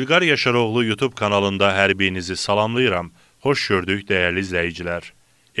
İlqar Yaşaroğlu YouTube kanalında hər birinizi salamlayıram. Xoş gördük dəyərli izləyicilər.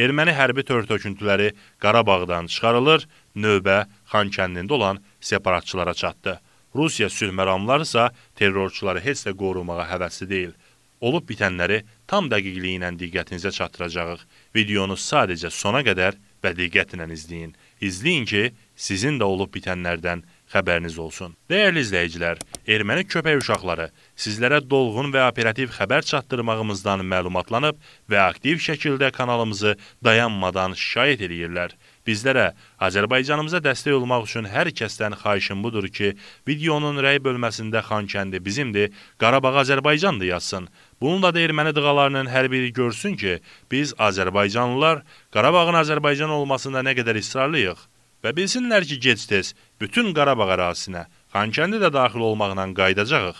Erməni hərbi törtöküntüləri Qarabağdan çıxarılır, növbə Xankəndində olan separatçılara çatdı. Rusiya sülhməramlar isə terrorçuları heç də qorumağa həvəsli deyil. Olub bitənləri tam dəqiqliyi ilə diqqətinizə çatdıracağıq. Videonu sadəcə sona qədər və diqqətlə izləyin. İzləyin ki, sizin də olub bitənlərdən xəbəriniz olsun. Dəyərli izləyicilər, erməni köpək uşaqları sizlərə dolğun və operativ xəbər çatdırmağımızdan məlumatlanıb və aktiv şəkildə kanalımızı dayanmadan şikayət edirlər. Bizlərə, Azərbaycanımıza dəstək olmaq üçün hər kəsdən xahişim budur ki, videonun rəy bölməsində Xankəndi bizimdir, Qarabağ Azərbaycandır yazsın. Bununla da erməni dığalarının hər biri görsün ki, biz Azərbaycanlılar Qarabağın Azərbaycan olmasında nə qədər israrlıyıq. Və bilsinlər ki, gec-tez bütün Qarabağ ərazisinə, Xankəndi də daxil olmaqla qayıdacağıq.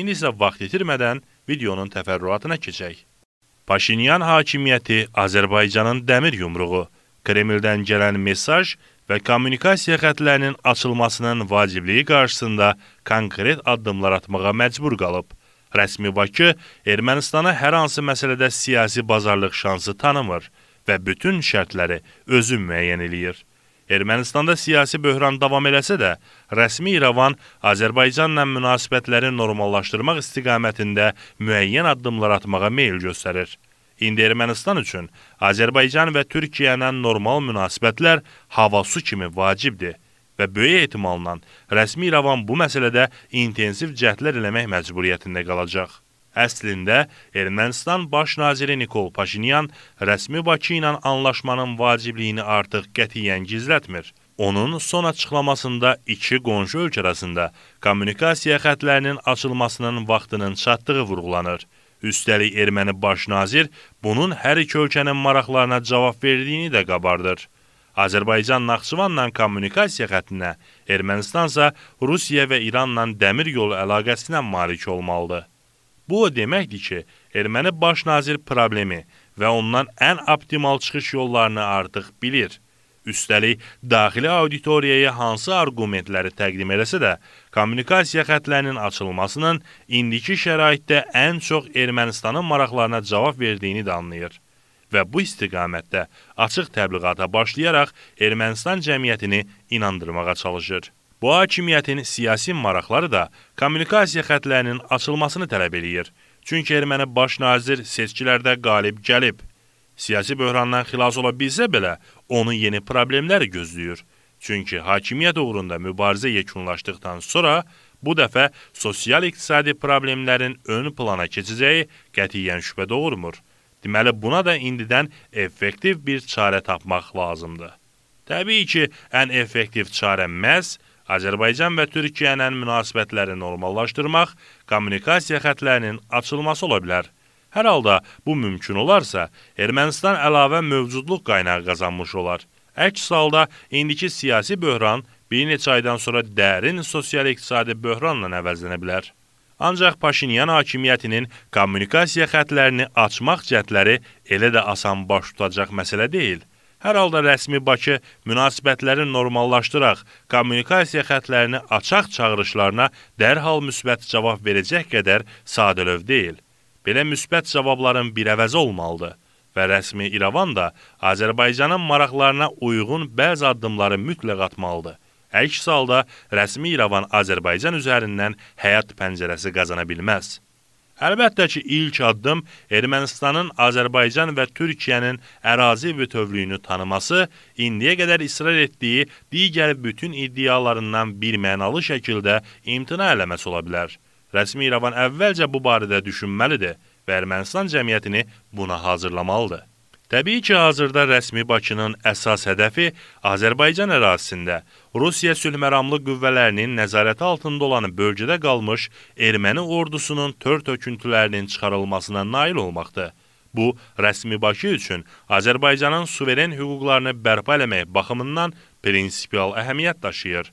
İndi isə vaxt itirmədən videonun təfərrüatına keçək. Paşinyan hakimiyyəti Azərbaycanın dəmir yumruğu, Kremldən gələn mesaj və kommunikasiya xətlərinin açılmasının vacibliyi qarşısında konkret addımlar atmağa məcbur qalıb. Rəsmi Bakı Ermənistana hər hansı məsələdə siyasi bazarlıq şansı tanımır və bütün şərtləri özü müəyyən eləyir. Ermənistanda siyasi böhran davam eləsə də, rəsmi İrəvan Azərbaycanla münasibətləri normallaşdırmaq istiqamətində müəyyən addımlar atmağa meyl göstərir. İndi Ermənistan üçün Azərbaycan və Türkiyənin normal münasibətlər havasu kimi vacibdir və böyük ehtimalla rəsmi İrəvan bu məsələdə intensiv cəhdlər eləmək məcburiyyətində qalacaq. Əslində Ermənistan baş naziri Nikol Paşinyan rəsmi Bakı ilə anlaşmanın vacibliyini artıq qətiyyən gizlətmir. Onun son açıqlamasında iki qonşu ölkə arasında kommunikasiya xətlərinin açılmasının vaxtının çatdığı vurğulanır. Üstəlik erməni baş nazir bunun hər iki ölkənin maraqlarına cavab verdiyini də qabardır. Azərbaycan Naxçıvanla kommunikasiya xəttinə, Ermənistansa Rusiya və İranla dəmir yolu əlaqəsinə malik olmalıdır. Bu o deməkdir ki, erməni baş nazir problemi və ondan ən optimal çıxış yollarını artıq bilir. Üstəlik, daxili auditoriyaya hansı arqumentləri təqdim eləsə də, kommunikasiya xətlərinin açılmasının indiki şəraitdə ən çox Ermənistanın maraqlarına cavab verdiyini də anlayır və bu istiqamətdə açıq təbliğata başlayaraq Ermənistan cəmiyyətini inandırmağa çalışır. Bu hakimiyyətin siyasi maraqları da kommunikasiya xətlərinin açılmasını tələb eləyir. Çünki erməni baş nazir seçkilərdə qalib gəlib. Siyasi böhrandan xilas ola bilsə belə, onu yeni problemlər gözləyir. Çünki hakimiyyət uğrunda mübarizə yekunlaşdıqdan sonra bu dəfə sosial-iqtisadi problemlərin ön plana keçəcəyi qətiyyən şübhə doğurmur. Deməli, buna da indidən effektiv bir çarə tapmaq lazımdır. Təbii ki, ən effektiv çarə məhz Azərbaycan və Türkiyənin münasibətləri normallaşdırmaq, kommunikasiya xətlərinin açılması ola bilər. Hər halda bu mümkün olarsa, Ermənistan əlavə mövcudluq qaynağı qazanmış olar. Əks halda indiki siyasi böhran bir neçə aydan sonra dərin sosial-iqtisadi böhranla əvəzlənə bilər. Ancaq Paşinyan hakimiyyətinin kommunikasiya xətlərini açmaq cəhdləri elə də asan baş tutacaq məsələ deyil. Hər halda rəsmi Bakı münasibətləri normallaşdıraq, kommunikasiya xətlərini açaq çağırışlarına dərhal müsbət cavab verəcək qədər sadəlöv deyil. Belə müsbət cavabların bir əvəzi olmalıdır və rəsmi İrəvan da Azərbaycanın maraqlarına uyğun bəzi addımları mütləq atmalıdır. Əks halda rəsmi İrəvan Azərbaycan üzərindən həyat pəncərəsi qazana bilməz. Əlbəttə ki, ilk addım Ermənistanın Azərbaycan və Türkiyənin ərazi bütövlüyünü tanıması, indiyə qədər israr etdiyi digər bütün iddialarından birmənalı şəkildə imtina eləməsi ola bilər. Rəsmi İrəvan əvvəlcə bu barədə düşünməlidir və Ermənistan cəmiyyətini buna hazırlamalıdır. Təbii ki, hazırda rəsmi Bakının əsas hədəfi Azərbaycan ərazisində Rusiya sülhməramlı qüvvələrinin nəzarəti altında olan bölgədə qalmış erməni ordusunun tör töküntülərinin çıxarılmasına nail olmaqdır. Bu, rəsmi Bakı üçün Azərbaycanın suveren hüquqlarını bərpa eləmək baxımından prinsipial əhəmiyyət daşıyır.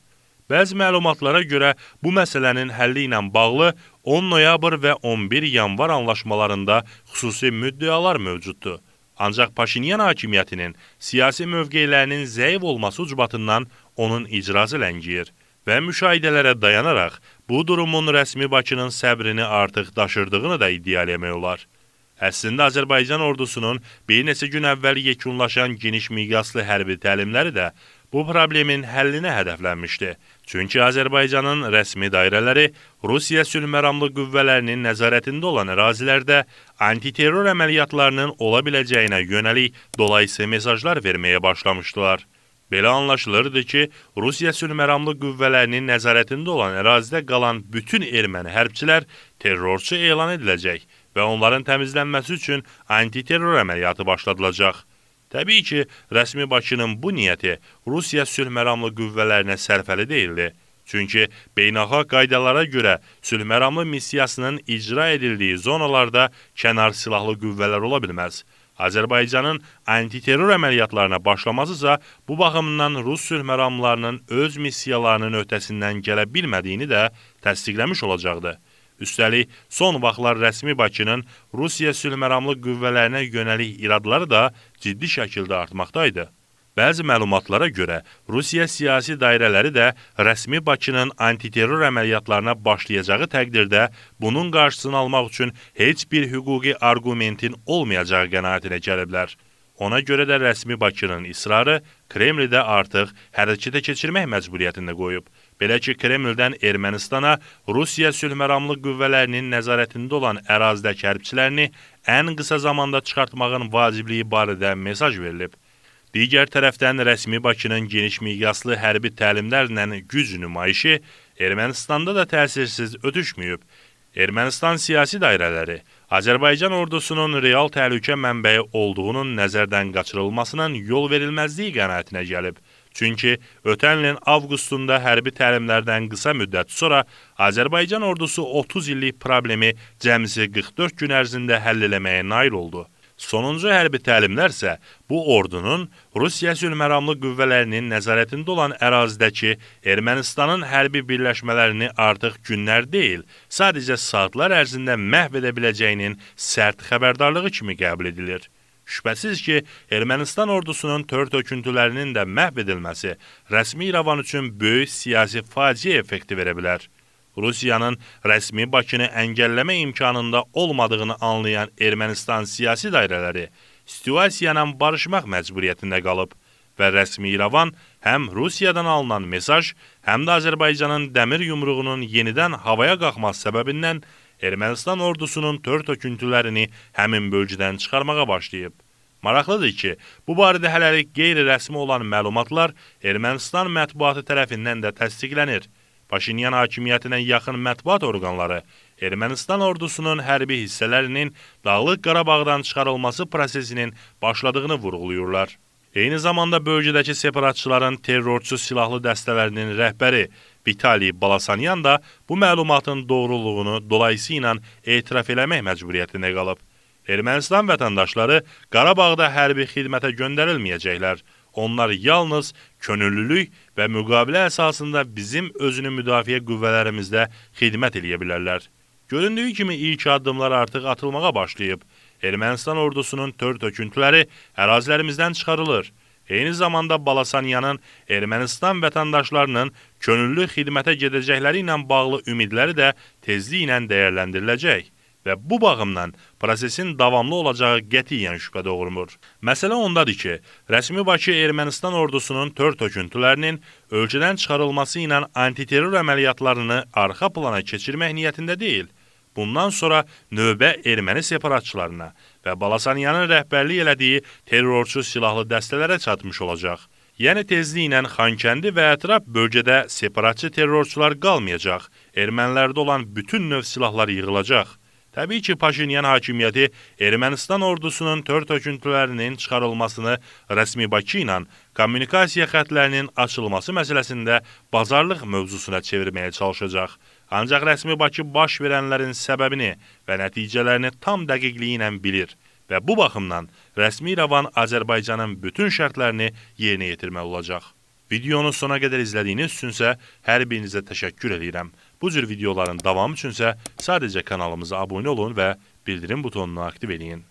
Bəzi məlumatlara görə bu məsələnin həlli ilə bağlı 10 noyabr və 11 yanvar anlaşmalarında xüsusi müddəalar mövcuddur. Ancaq Paşinyan hakimiyyətinin siyasi mövqelərinin zəif olması ucbatından onun icrası ləngiyir və müşahidələrə dayanaraq bu durumun rəsmi Bakının səbrini artıq daşırdığını da iddia eləmək olar. Əslində Azərbaycan ordusunun bir neçə gün əvvəl yekunlaşan geniş miqyaslı hərbi təlimləri də bu problemin həllinə hədəflənmişdi Çünki Azərbaycanın rəsmi dairələri Rusiya sülhməramlı qüvvələrinin nəzarətində olan ərazilərdə antiterror əməliyyatlarının ola biləcəyinə yönəlik dolayısı mesajlar verməyə başlamışdılar. Belə anlaşılırdı ki, Rusiya sülhməramlı qüvvələrinin nəzarətində olan ərazidə qalan bütün erməni hərbçilər terrorçu elan ediləcək və onların təmizlənməsi üçün antiterror əməliyyatı başladılacaq. Təbii ki, rəsmi Bakının bu niyyəti Rusiya sülhməramlı qüvvələrinə sərfəli deyildi. Çünki beynəlxalq qaydalara görə sülhməramlı missiyasının icra edildiyi zonalarda kənar silahlı qüvvələr ola bilməz. Azərbaycanın antiterror əməliyyatlarına başlaması isə bu baxımdan Rus sülhməramlılarının öz missiyalarının öhdəsindən gələ bilmədiyini də təsdiqləmiş olacaqdı. Üstəlik, son vaxtlar rəsmi Bakının Rusiya sülhməramlı qüvvələrinə yönəlik iradları da ciddi şəkildə artmaqdaydı. Bəzi məlumatlara görə, Rusiya siyasi dairələri də rəsmi Bakının antiterror əməliyyatlarına başlayacağı təqdirdə bunun qarşısını almaq üçün heç bir hüquqi argumentin olmayacağı qənaətinə gəliblər. Ona görə də rəsmi Bakının israrı Kremlidə artıq hərəkətə keçirmək məcburiyyətində qoyub. Belə ki, Kremldən Ermənistana Rusiya sülhməramlı qüvvələrinin nəzarətində olan ərazidəki hərbçilərini ən qısa zamanda çıxartmağın vacibliyi barədə mesaj verilib. Digər tərəfdən rəsmi Bakının geniş miqyaslı hərbi təlimlərlə güc nümayişi Ermənistanda da təsirsiz ötüşməyib. Ermənistan siyasi dairələri Azərbaycan ordusunun real təhlükə mənbəyi olduğunun nəzərdən qaçırılmasının yol verilməzliyi qənaətinə gəlib. Çünki ötən ilin avqustunda hərbi təlimlərdən qısa müddət sonra Azərbaycan ordusu 30 illik problemi cəmisi 44 gün ərzində həll eləməyə nail oldu. Sonuncu hərbi təlimlər isə bu ordunun Rusiya sülhməramlı qüvvələrinin nəzarətində olan ərazidəki Ermənistanın hərbi birləşmələrini artıq günlər deyil, sadəcə saatlar ərzində məhv edə biləcəyinin sərt xəbərdarlığı kimi qəbul edilir. Şübhəsiz ki, Ermənistan ordusunun tör töküntülərinin də məhv edilməsi rəsmi İrəvan üçün böyük siyasi faciə effekti verə bilər. Rusiyanın rəsmi Bakını əngəlləmə imkanında olmadığını anlayan Ermənistan siyasi dairələri situasiyanla barışmaq məcburiyyətində qalıb və rəsmi İrəvan həm Rusiyadan alınan mesaj, həm də Azərbaycanın dəmir yumruğunun yenidən havaya qalxması səbəbindən Ermənistan ordusunun tör töküntülərini həmin bölgədən çıxarmağa başlayıb. Maraqlıdır ki, bu barədə hələlik qeyri-rəsmi olan məlumatlar Ermənistan mətbuatı tərəfindən də təsdiqlənir. Paşinyan hakimiyyətinə yaxın mətbuat orqanları Ermənistan ordusunun hərbi hissələrinin Dağlıq Qarabağdan çıxarılması prosesinin başladığını vurğuluyurlar. Eyni zamanda bölgədəki separatçıların terrorçu silahlı dəstələrinin rəhbəri Vitali Balasanyan da bu məlumatın doğruluğunu dolayısıyla etiraf eləmək məcburiyyətində qalıb. Ermənistan vətəndaşları Qarabağda hərbi xidmətə göndərilməyəcəklər. Onlar yalnız könüllülük və müqavilə əsasında bizim özünü müdafiə qüvvələrimizdə xidmət eləyə bilərlər. Göründüyü kimi ilk addımlar artıq atılmağa başlayıb. Ermənistan ordusunun tör töküntüləri ərazilərimizdən çıxarılır. Eyni zamanda Balasanyanın Ermənistan vətəndaşlarının Könüllü xidmətə gedəcəkləri ilə bağlı ümidləri də tezliklə dəyərləndiriləcək və bu baxımdan prosesin davamlı olacağı qətiyyən şübhə doğurmur. Məsələ ondadır ki, rəsmi Bakı Ermənistan ordusunun tör töküntülərinin ölkədən çıxarılması ilə antiterror əməliyyatlarını arxa plana keçirmək niyyətində deyil. Bundan sonra növbə erməni separatçılarına və Balasanyanın rəhbərlik elədiyi terrorçu silahlı dəstələrə çatmış olacaq. Yəni tezliklə Xankəndi və ətraf bölgədə separatçı terrorçular qalmayacaq, ermənilərdə olan bütün növ silahlar yığılacaq. Təbii ki, Paşinyan hakimiyyəti Ermənistan ordusunun tör töküntülərinin çıxarılmasını rəsmi Bakı ilə kommunikasiya xətlərinin açılması məsələsində bazarlıq mövzusuna çevirməyə çalışacaq. Ancaq rəsmi Bakı baş verənlərin səbəbini və nəticələrini tam dəqiqliyi ilə bilir və bu baxımdan rəsmi İrəvan Azərbaycanın bütün şərtlərini yerinə yetirməli olacaq. Videonu sona qədər izlədiyiniz üçünsə hər birinizə təşəkkür edirəm. Bu cür videoların davamı üçünsə sadəcə kanalımıza abunə olun və bildirim butonunu aktiv edin.